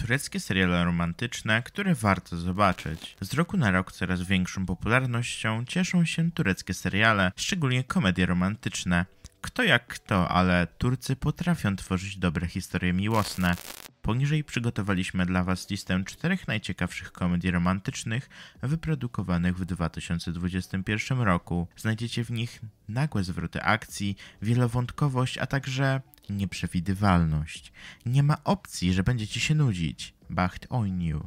Tureckie seriale romantyczne, które warto zobaczyć. Z roku na rok coraz większą popularnością cieszą się tureckie seriale, szczególnie komedie romantyczne. Kto jak kto, ale Turcy potrafią tworzyć dobre historie miłosne. Poniżej przygotowaliśmy dla Was listę czterech najciekawszych komedii romantycznych wyprodukowanych w 2021 roku. Znajdziecie w nich nagłe zwroty akcji, wielowątkowość, a także nieprzewidywalność. Nie ma opcji, że będziecie się nudzić. Bacht on you.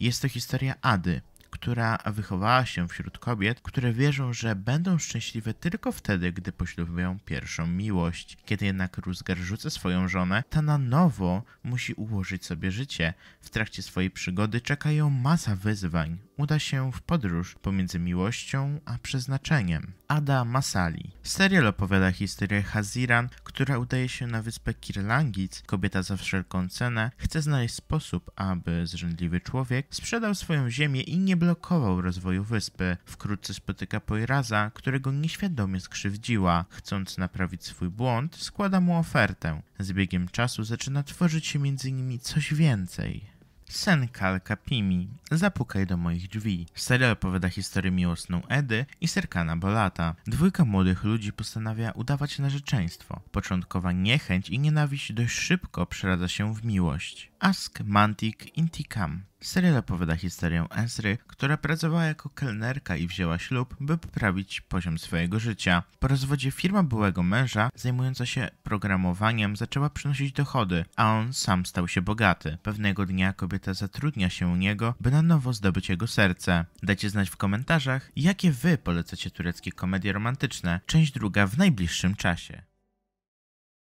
Jest to historia Ady, która wychowała się wśród kobiet, które wierzą, że będą szczęśliwe tylko wtedy, gdy poślubią pierwszą miłość. Kiedy jednak Ruzgar rzuca swoją żonę, ta na nowo musi ułożyć sobie życie. W trakcie swojej przygody czekają masa wyzwań. Uda się w podróż pomiędzy miłością a przeznaczeniem. Ada Masali. Serial opowiada historię Haziran, która udaje się na wyspę Kirlangic, kobieta za wszelką cenę chce znaleźć sposób, aby zrzędliwy człowiek sprzedał swoją ziemię i nie blokował rozwoju wyspy. Wkrótce spotyka Poiraza, którego nieświadomie skrzywdziła. Chcąc naprawić swój błąd, składa mu ofertę. Z biegiem czasu zaczyna tworzyć się między nimi coś więcej. Senkal Kapimi, zapukaj do moich drzwi. Serial opowiada historię miłosną Edy i Serkana Bolata. Dwójka młodych ludzi postanawia udawać narzeczeństwo. Początkowa niechęć i nienawiść dość szybko przeradza się w miłość. Ask Mantik Intikam. Serial opowiada historię Esry, która pracowała jako kelnerka i wzięła ślub, by poprawić poziom swojego życia. Po rozwodzie firma byłego męża, zajmująca się programowaniem, zaczęła przynosić dochody, a on sam stał się bogaty. Pewnego dnia kobieta zatrudnia się u niego, by na nowo zdobyć jego serce. Dajcie znać w komentarzach, jakie wy polecacie tureckie komedie romantyczne, część druga w najbliższym czasie.